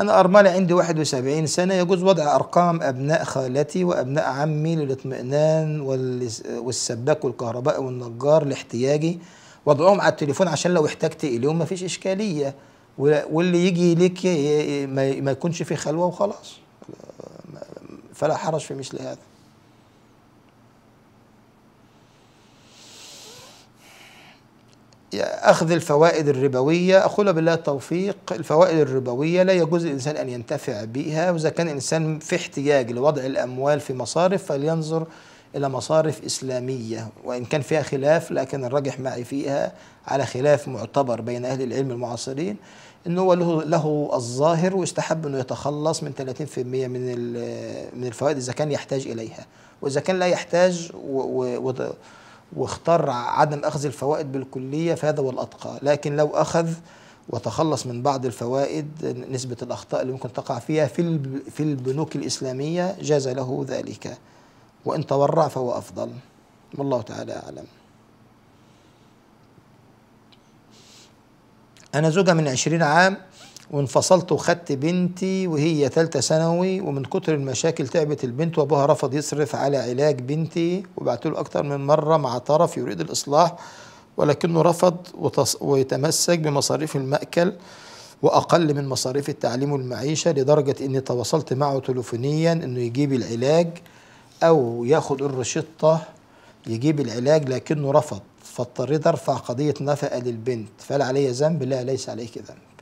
أنا أرملة عندي 71 سنة يجوز وضع أرقام أبناء خالتي وأبناء عمي للاطمئنان والسباك والكهرباء والنجار لاحتياجي وضعهم على التليفون عشان لو احتجت إليهم مفيش إشكالية واللي يجي ليك ما يكونش في خلوة وخلاص فلا حرج في مثل هذا أخذ الفوائد الربوية أقول بالله التوفيق الفوائد الربوية لا يجوز الإنسان أن ينتفع بها وإذا كان الإنسان في احتياج لوضع الأموال في مصارف فلينظر إلى مصارف إسلامية وإن كان فيها خلاف لكن الراجح معي فيها على خلاف معتبر بين أهل العلم المعاصرين أنه هو له, له الظاهر ويستحب أنه يتخلص من 30% من من الفوائد إذا كان يحتاج إليها وإذا كان لا يحتاج و, و, و واختار عدم أخذ الفوائد بالكلية فهذا هو الأتقى لكن لو أخذ وتخلص من بعض الفوائد نسبة الأخطاء اللي ممكن تقع فيها في في البنوك الإسلامية جاز له ذلك وإن تورع فهو أفضل والله تعالى أعلم أنا زوجة من عشرين عام وانفصلت وخدت بنتي وهي ثالثة ثانوي ومن كتر المشاكل تعبت البنت وابوها رفض يصرف على علاج بنتي وبعت له أكثر من مرة مع طرف يريد الإصلاح ولكنه رفض ويتمسك بمصاريف المأكل وأقل من مصاريف التعليم والمعيشة لدرجة إني تواصلت معه تليفونيا إنه يجيب العلاج أو ياخد الرشطة يجيب العلاج لكنه رفض فاضطريت أرفع قضية نفقة للبنت فهل علي ذنب لا ليس عليك ذنب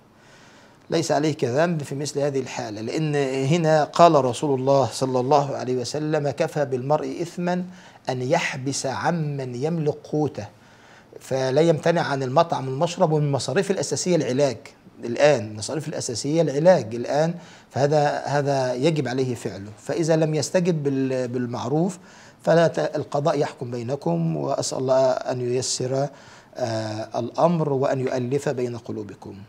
ليس عليك ذنب في مثل هذه الحالة لأن هنا قال رسول الله صلى الله عليه وسلم كفى بالمرء إثما أن يحبس عمن يملك قوته فلا يمتنع عن المطعم والمشرب ومن مصاريف الأساسية العلاج الآن المصاريف الأساسية العلاج الآن فهذا هذا يجب عليه فعله فإذا لم يستجب بالمعروف فلا القضاء يحكم بينكم وأسأل الله أن ييسر آه، الأمر وأن يؤلف بين قلوبكم